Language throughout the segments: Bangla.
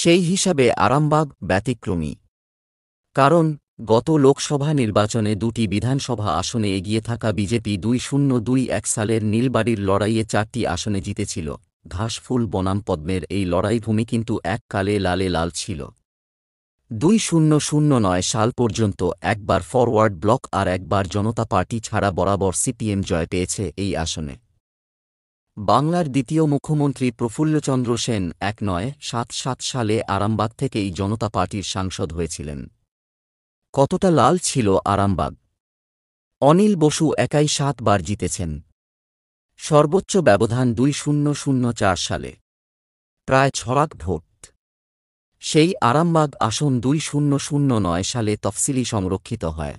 সেই হিসাবে আরামবাগ ব্যতিক্রমী কারণ গত লোকসভা নির্বাচনে দুটি বিধানসভা আসনে এগিয়ে থাকা বিজেপি দুই শূন্য দুই এক সালের নীলবাড়ির লড়াইয়ে চারটি আসনে জিতেছিল ঘাসফুল বনাম পদ্মের এই লড়াইভূমি কিন্তু এককালে লালে লাল ছিল দুই শূন্য শূন্য নয় সাল পর্যন্ত একবার ফরওয়ার্ড ব্লক আর একবার জনতা পার্টি ছাড়া বরাবর সিপিএম জয় পেয়েছে এই আসনে বাংলার দ্বিতীয় মুখ্যমন্ত্রী প্রফুল্লচন্দ্র সেন এক নয় সাত সাত সালে আরামবাগ থেকেই জনতা পার্টির সাংসদ হয়েছিলেন কতটা লাল ছিল আরামবাগ অনিল বসু একাই সাতবার জিতেছেন সর্বোচ্চ ব্যবধান দুই শূন্য শূন্য চার সালে প্রায় ছড়াক ভোট সেই আরামবাগ আসন দুই শূন্য শূন্য নয় সালে তফসিলি সংরক্ষিত হয়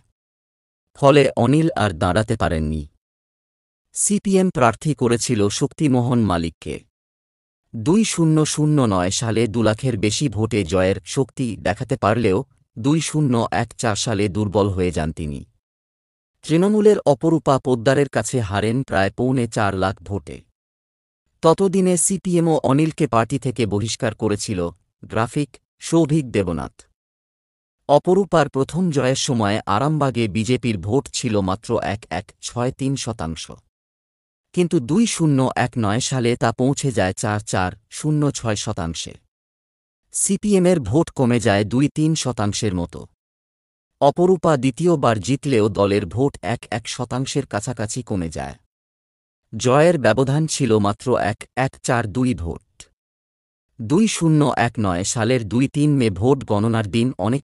ফলে অনিল আর দাঁড়াতে পারেননি সিপিএম প্রার্থী করেছিল শক্তিমোহন মালিককে দুই শূন্য শূন্য নয় সালে বেশি ভোটে জয়ের শক্তি দেখাতে পারলেও দুই শূন্য এক চার সালে দুর্বল হয়ে যান তিনি তৃণমূলের অপরূপা পোদ্দারের কাছে হারেন প্রায় পৌনে চার লাখ ভোটে ততদিনে সিপিএমও অনিলকে পার্টি থেকে বহিষ্কার করেছিল গ্রাফিক সৌভিক দেবনাথ অপরূপার প্রথম জয়ের সময় আরামবাগে বিজেপির ভোট ছিল মাত্র এক এক ছয় তিন শতাংশ কিন্তু দুই শূন্য এক নয় সালে তা পৌঁছে যায় চার চার শূন্য ছয় শতাংশে সিপিএমের ভোট কমে যায় দুই তিন শতাংশের মতো অপরূপা দ্বিতীয়বার জিতলেও দলের ভোট এক এক শতাংশের কাছাকাছি কমে যায় জয়ের ব্যবধান ছিল মাত্র এক এক চার দুই ভোট দুই শূন্য এক নয় সালের দুই তিন মে ভোট গণনার দিন অনেক